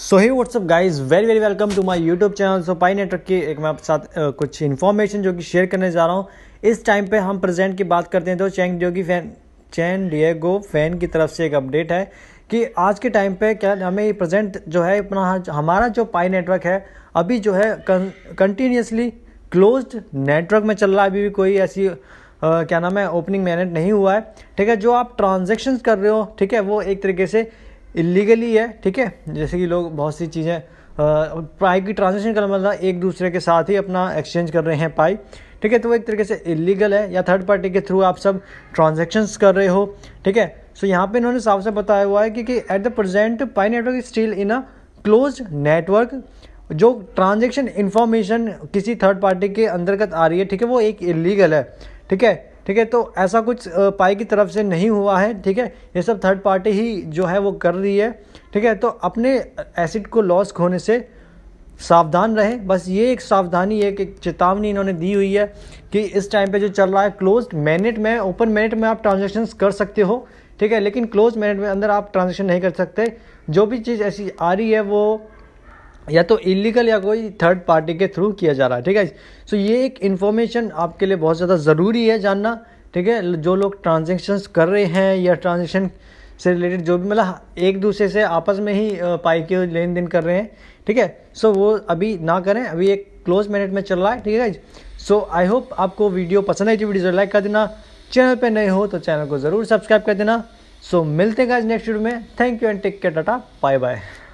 so hi what's up guys very very welcome to my YouTube channel so Pi network की एक मैं आपके साथ uh, कुछ इन्फॉर्मेशन जो कि शेयर करने जा रहा हूँ इस टाइम पे हम प्रेजेंट की बात करते हैं तो चैंग जो कि फैन चैन डिएगो फैन की तरफ से एक अपडेट है कि आज के टाइम पे क्या हमें प्रेजेंट जो है अपना हमारा जो पाई नेटवर्क है अभी जो है कंटिन्यूसली क्लोज नेटवर्क में चल रहा है अभी भी कोई ऐसी Uh, क्या नाम है ओपनिंग मैनेट नहीं हुआ है ठीक है जो आप ट्रांजेक्शन कर रहे हो ठीक है वो एक तरीके से इलीगली है ठीक है जैसे कि लोग बहुत सी चीज़ें पाई की ट्रांजेक्शन का मतलब एक दूसरे के साथ ही अपना एक्सचेंज कर रहे हैं पाई ठीक है तो वो एक तरीके से इलीगल है या थर्ड पार्टी के थ्रू आप सब ट्रांजेक्शन्स कर रहे हो ठीक है सो यहाँ पे इन्होंने साफ साफ बताया हुआ है कि, कि at the present Pi network is still in a close network जो ट्रांजेक्शन इन्फॉर्मेशन किसी थर्ड पार्टी के अंतर्गत आ रही है ठीक है वो एक इलीगल है ठीक है ठीक है तो ऐसा कुछ पाई की तरफ से नहीं हुआ है ठीक है ये सब थर्ड पार्टी ही जो है वो कर रही है ठीक है तो अपने एसिड को लॉस होने से सावधान रहें बस ये एक सावधानी एक, एक चेतावनी इन्होंने दी हुई है कि इस टाइम पे जो चल रहा है क्लोज मैनेट में ओपन मैनेट में आप ट्रांजेक्शन्स कर सकते हो ठीक है लेकिन क्लोज मैनेट में अंदर आप ट्रांजेक्शन नहीं कर सकते जो भी चीज़ ऐसी आ रही है वो या तो इलीगल या कोई थर्ड पार्टी के थ्रू किया जा रहा है ठीक है सो ये एक इन्फॉर्मेशन आपके लिए बहुत ज़्यादा ज़रूरी है जानना ठीक है जो लोग ट्रांजेक्शन्स कर रहे हैं या ट्रांजेक्शन से रिलेटेड जो भी मतलब एक दूसरे से आपस में ही पाई के लेन देन कर रहे हैं ठीक है सो वो अभी ना करें अभी एक क्लोज मिनट में चल रहा है ठीक है सो आई होप आपको वीडियो पसंद आई थी वीडियो लाइक कर देना चैनल पर नए हो तो चैनल को ज़रूर सब्सक्राइब कर देना सो so, मिलते हैं आज नेक्स्ट वीडियो में thank you and take care tata bye bye